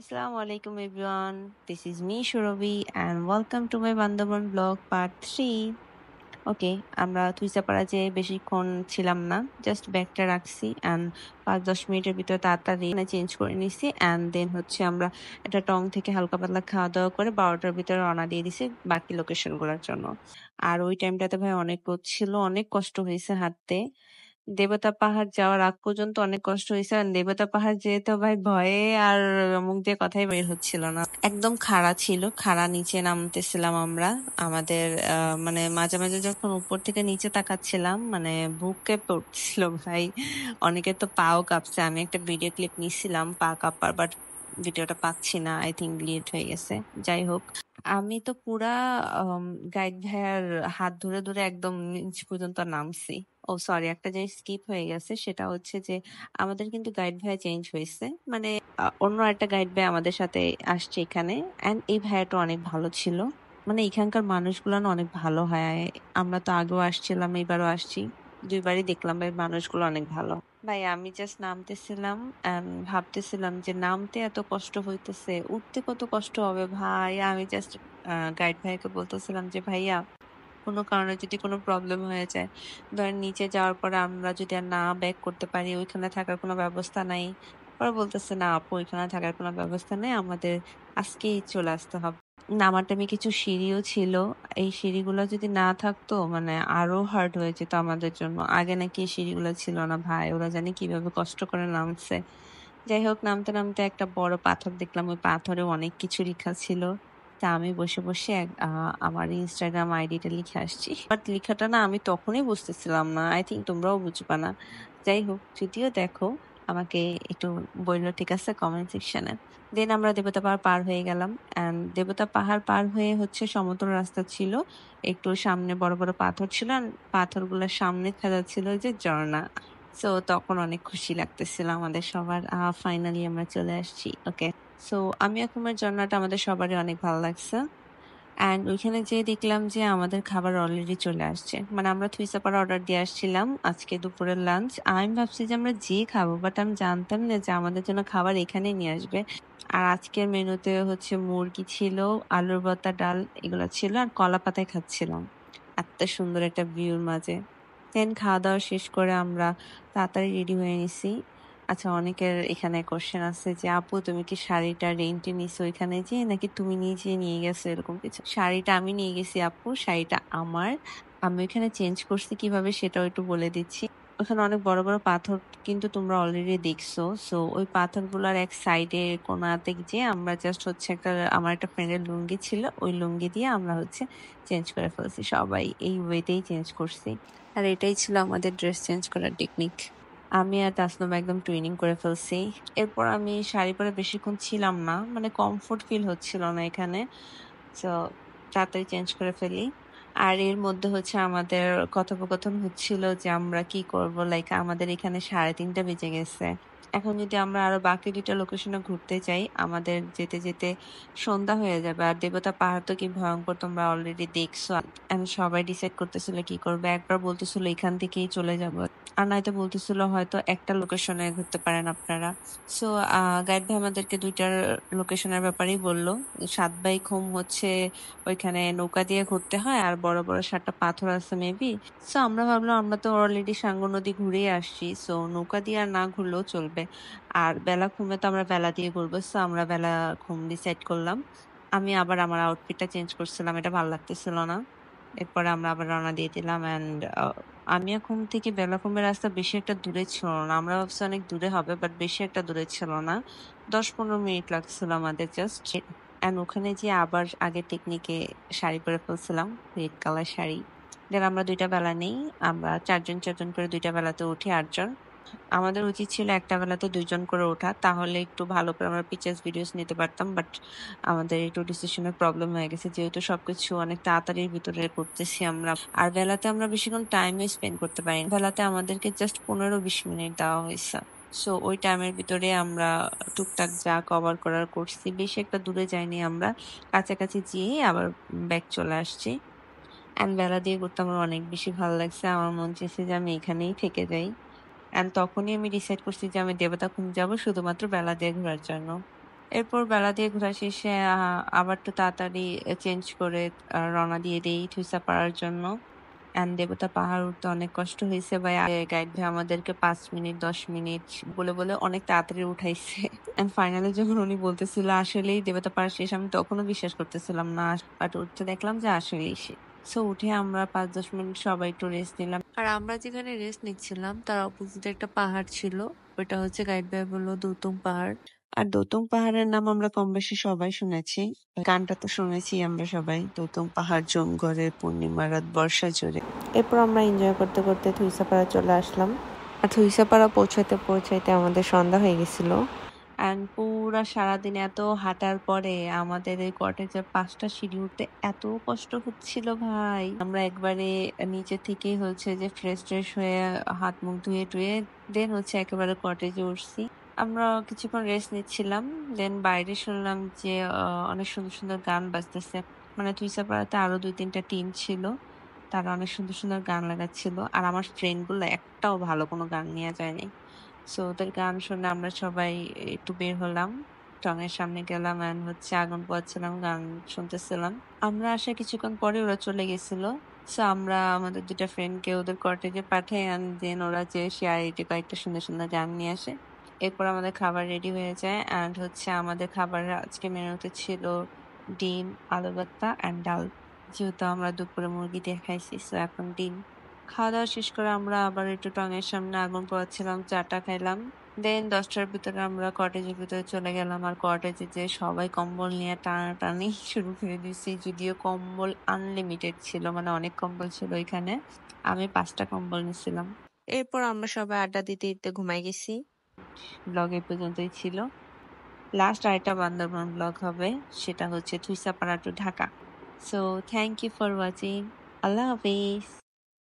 আসসালামু আলাইকুম everyone this is me Surabhi and welcome to my Bandarban blog part three okay আমরা তুইসাপাড়া যে বেশিক্ষণ ছিলাম না জাস্ট ব্যাগটা রাখছি অ্যান্ড পাঁচ দশ মিনিটের ভিতরে তাড়াতাড়ি চেঞ্জ করে নিছি অ্যান্ড দেন হচ্ছে আমরা একটা টং থেকে হালকা পাতলা খাওয়া দাওয়া করে বারোটার ভিতরে রওনা দিয়ে দিছি বাকি লোকেশনগুলোর জন্য আর ওই টাইমটাতে ভাই অনেক রোদ ছিল অনেক কষ্ট হয়েছে হাঁটতে দেবতা পাহাড় যাওয়ার আগ পর্যন্ত অনেক কষ্ট হয়েছে আর দেবতা পাহাড় যেহেতু ভাই ভয়ে আর মুখ দিয়ে কথাই বের হচ্ছিল না একদম খাড়া ছিল খাড়া নিচে নামতেছিলাম আমরা আমাদের মানে মাঝে মাঝে যখন উপর থেকে নিচে তাকাচ্ছিলাম মানে বুকে পড়ছিল ভাই অনেকে তো পাও কাঁপছে আমি একটা ভিডিও ক্লিপ নিছিলাম পা কাঁপার বাট ভিডিওটা পাচ্ছি না আই থিঙ্ক লেট হয়ে গেছে যাই হোক আমি তো পুরা গাইড ভাইয়ার হাত ধরে ধরে একদম নিচ পর্যন্ত নামছি ও সরি একটা জিনিস স্কিপ হয়ে গেছে সেটা হচ্ছে যে আমাদের কিন্তু গাইড ভাইয়া চেঞ্জ হয়েছে মানে অন্য একটা গাইড ভাই আমাদের সাথে আসছে এখানে অ্যান্ড এই ভাইয়াটা অনেক ভালো ছিল মানে এখানকার মানুষগুলো অনেক ভালো হয় আমরা তো আগেও আসছিলাম এইবারও আসছি দুইবারই দেখলাম ভাই মানুষগুলো অনেক ভালো ভাই আমি জাস্ট নামতেছিলাম ভাবতেছিলাম যে নামতে এত কষ্ট হইতেছে উঠতে কত কষ্ট হবে ভাই আমি জাস্ট গাইড ভাইকে বলতেছিলাম যে ভাইয়া কোনো কারণে যদি কোনো প্রবলেম হয়ে যায় ধর নিচে যাওয়ার পরে আমরা যদি আর না ব্যাক করতে পারি ওইখানে থাকার কোনো ব্যবস্থা নাই ওরা বলতেছে না আপু ওইখানে থাকার কোনো ব্যবস্থা নেই আমাদের আজকেই চলে আসতে হবে নামার টাইমে কিছু সিঁড়িও ছিল এই সিঁড়িগুলো যদি না থাকতো মানে আরো হার্ড হয়ে যেত আমাদের জন্য আগে নাকি এই সিঁড়িগুলো ছিল না ভাই ওরা জানি কিভাবে কষ্ট করে নামছে যাই হোক নামতে নামতে একটা বড় পাথর দেখলাম ওই পাথরে অনেক কিছু লেখা ছিল তা আমি বসে বসে আমার ইনস্টাগ্রাম আইডিটা লিখে আসছি বাট লেখাটা না আমি তখনই বুঝতেছিলাম না আই থিঙ্ক তোমরাও বুঝবে না যাই হোক যদিও দেখো আমাকে একটু বললো ঠিক আছে কমেন্ট সেকশানে দেন আমরা দেবতা পাহাড় পার হয়ে গেলাম অ্যান্ড দেবতা পাহাড় পার হয়ে হচ্ছে সমতল রাস্তা ছিল একটু সামনে বড় বড় পাথর ছিল পাথরগুলোর সামনে খেলা ছিল যে ঝর্ণা সো তখন অনেক খুশি লাগতেছিল আমাদের সবার ফাইনালি আমরা চলে আসছি ওকে সো আমি একুমের জন্নাটা আমাদের সবারই অনেক ভালো লাগছে অ্যান্ড ওইখানে যেয়ে দেখলাম যে আমাদের খাবার অলরেডি চলে আসছে মানে আমরা থুই সাপার অর্ডার দিয়ে আসছিলাম আজকে দুপুরের লাঞ্চ আমি ভাবছি যে আমরা যে খাবো বাট আমি জানতাম না যে আমাদের জন্য খাবার এখানেই নিয়ে আসবে আর আজকের মেনুতে হচ্ছে মুরগি ছিল আলুর ভর্তা ডাল এগুলো ছিল আর কলা পাতায় খাচ্ছিলাম এত সুন্দর একটা ভিউর মাঝে দেন খাওয়া দাওয়া শেষ করে আমরা তাড়াতাড়ি রেডি হয়ে নিছি আচ্ছা অনেকের এখানে কোশ্চেন আছে যে আপু তুমি কি শাড়িটা রেন্টে নিছো ওইখানে যে নাকি তুমি নিজে নিয়ে গেছো এরকম কিছু শাড়িটা আমি নিয়ে গেছি আপু শাড়িটা আমার আমি ওইখানে চেঞ্জ করছি কিভাবে সেটাও একটু বলে দিচ্ছি ওখানে অনেক বড় বড় পাথর কিন্তু তোমরা অলরেডি দেখছো সো ওই পাথরগুলোর এক সাইডে কোনাতে গিয়ে আমরা জাস্ট হচ্ছে একটা আমার একটা ফ্রেন্ডের লুঙ্গি ছিল ওই লুঙ্গি দিয়ে আমরা হচ্ছে চেঞ্জ করে ফেলছি সবাই এই ওয়েতেই চেঞ্জ করছি আর এটাই ছিল আমাদের ড্রেস চেঞ্জ করার টেকনিক আমি আর তাসনুম একদম ট্রেনিং করে ফেলছি এরপর আমি শাড়ি পরে বেশিক্ষণ ছিলাম না মানে কমফোর্ট ফিল হচ্ছিল না এখানে তো তাড়াতাড়ি চেঞ্জ করে ফেলি আর এর মধ্যে হচ্ছে আমাদের কথোপকথন হচ্ছিল যে আমরা কি করব লাইক আমাদের এখানে সাড়ে তিনটা বেজে গেছে এখন যদি আমরা আরো বাকি দুইটা লোকেশনে ঘুরতে চাই আমাদের যেতে যেতে সন্ধ্যা হয়ে যাবে আর দেবতা পাহাড় তো কি ভয়ঙ্কর তোমরা অলরেডি দেখছো এখন সবাই ডিসাইড করতেছিল কি করবে একবার বলতেছিল এখান থেকেই চলে যাব আর নয়তো বলতেছিল হয়তো একটা লোকেশনে ঘুরতে পারেন আপনারা সো গাইড ভাই আমাদেরকে দুইটার লোকেশনের ব্যাপারেই বললো সাত বাই খুম হচ্ছে ওইখানে নৌকা দিয়ে ঘুরতে হয় আর বড় বড় সাতটা পাথর আছে মেবি সো আমরা ভাবলাম আমরা তো অলরেডি সাঙ্গ নদী ঘুরেই আসছি সো নৌকা দিয়ে আর না ঘুরলেও চলবে থাকবে আর বেলা ঘুমে তো আমরা বেলা দিয়ে ঘুরবো সো আমরা বেলা ঘুম ডিসাইড করলাম আমি আবার আমার আউটফিটটা চেঞ্জ করছিলাম এটা ভালো লাগতেছিল না এরপরে আমরা আবার রওনা দিয়ে দিলাম অ্যান্ড আমি ঘুম থেকে ঘুমের রাস্তা বেশি একটা দূরে ছিল না আমরা ভাবছি অনেক দূরে হবে বাট বেশি একটা দূরে ছিল না দশ পনেরো মিনিট লাগছিল আমাদের জাস্ট অ্যান্ড ওখানে যে আবার আগে টেকনিকে শাড়ি পরে ফেলছিলাম রেড কালার শাড়ি দেন আমরা দুইটা বেলা নেই আমরা চারজন চারজন করে দুইটা বেলাতে উঠি আটজন আমাদের উচিত ছিল একটা বেলাতে দুইজন করে ওঠা তাহলে একটু ভালো করে আমরা পিকচার্স ভিডিওস নিতে পারতাম বাট আমাদের একটু ডিসিশনের প্রবলেম হয়ে গেছে যেহেতু সবকিছু অনেক তাড়াতাড়ির ভিতরে করতেছি আমরা আর বেলাতে আমরা বেশিক্ষণ টাইম স্পেন্ড করতে পারি বেলাতে আমাদেরকে জাস্ট পনেরো বিশ মিনিট দেওয়া হয়েছে সো ওই টাইমের ভিতরে আমরা টুকটাক যা কভার করার করছি বেশি একটা দূরে যাইনি আমরা কাছাকাছি যেয়ে আবার ব্যাক চলে আসছি অ্যান্ড বেলা দিয়ে ঘুরতে আমার অনেক বেশি ভালো লাগছে আমার মন চেয়েছে যে আমি এখানেই থেকে যাই অ্যান্ড তখনই আমি ডিসাইড করছি যে আমি দেবতা খুঁজে যাবো শুধুমাত্র বেলা দিয়ে ঘোরার জন্য এরপর বেলা দিয়ে ঘোরা শেষে আবার তো তাড়াতাড়ি চেঞ্জ করে রওনা দিয়ে দেই ঠুসা পাড়ার জন্য অ্যান্ড দেবতা পাহাড় উঠতে অনেক কষ্ট হয়েছে ভাই গাইড ভাই আমাদেরকে পাঁচ মিনিট দশ মিনিট বলে বলে অনেক তাড়াতাড়ি উঠাইছে অ্যান্ড ফাইনালি যখন উনি বলতেছিল আসলেই দেবতা পাহাড় শেষ আমি তখনও বিশ্বাস করতেছিলাম না বাট উঠতে দেখলাম যে আসলেই শেষ সো উঠে আমরা পাঁচ দশ মিনিট সবাই একটু রেস্ট নিলাম আর আমরা যেখানে রেস্ট নিচ্ছিলাম তার অপোজিটে একটা পাহাড় ছিল ওটা হচ্ছে গাইড ভাই বললো দৌতম পাহাড় আর দৌতম পাহাড়ের নাম আমরা কম বেশি সবাই শুনেছি গানটা তো শুনেছি আমরা সবাই দৌতম পাহাড় জমগড়ের পূর্ণিমা রাত বর্ষা জোরে এরপর আমরা এনজয় করতে করতে থুইসাপাড়া চলে আসলাম আর থুইসাপাড়া পৌঁছাতে পৌঁছাইতে আমাদের সন্ধ্যা হয়ে গেছিল অ্যান্ড পুরো সারাদিন এত হাঁটার পরে আমাদের এই কটেজের পাঁচটা সিঁড়ি উঠতে এত কষ্ট হচ্ছিল ভাই আমরা একবারে নিচে থেকেই হচ্ছে যে ফ্রেশ ট্রেশ হয়ে হাত মুখ ধুয়ে টুয়ে দেন হচ্ছে একেবারে কটেজে উঠছি আমরা কিছুক্ষণ রেস্ট নিচ্ছিলাম দেন বাইরে শুনলাম যে অনেক সুন্দর সুন্দর গান বাজতেছে মানে পাড়াতে আরও দুই তিনটা টিম ছিল তারা অনেক সুন্দর সুন্দর গান লাগাচ্ছিল আর আমার ফ্রেন্ডগুলো একটাও ভালো কোনো গান নিয়ে যায়নি সো ওদের গান শুনে আমরা সবাই একটু বের হলাম টঙের সামনে গেলাম অ্যান্ড হচ্ছে আগুন পোয়াচ্ছিলাম গান শুনতেছিলাম আমরা আসা কিছুক্ষণ পরে ওরা চলে গেছিল সো আমরা আমাদের দুটা ফ্রেন্ডকে ওদের কটেজে পাঠাই অ্যান্ড দেন ওরা যে শেয়ারিটি কয়েকটা সুন্দর সুন্দর গান নিয়ে আসে এরপর আমাদের খাবার রেডি হয়ে যায় অ্যান্ড হচ্ছে আমাদের খাবার আজকে মেনুতে ছিল ডিম আলু ভাত্তা অ্যান্ড ডাল যেহেতু আমরা দুপুরে মুরগি দিয়ে খাইছি সো এখন ডিম খাওয়া দাওয়া শেষ করে আমরা আবার একটু টঙের সামনে আগুন পোয়াচ্ছিলাম চাটা খাইলাম দেন দশটার ভিতরে আমরা কটেজের ভিতরে চলে গেলাম আর কটেজে যে সবাই কম্বল নিয়ে টানাটানি শুরু করে দিয়েছি যদিও কম্বল আনলিমিটেড ছিল মানে অনেক কম্বল ছিল ওইখানে আমি পাঁচটা কম্বল নিয়েছিলাম এরপর আমরা সবাই আড্ডা দিতে দিতে ঘুমাই গেছি ব্লগ এ পর্যন্তই ছিল লাস্ট আরেকটা বান্দরবান ব্লগ হবে সেটা হচ্ছে Thuisapara to Dhaka so thank you for watching আল্লাহ হাফিজ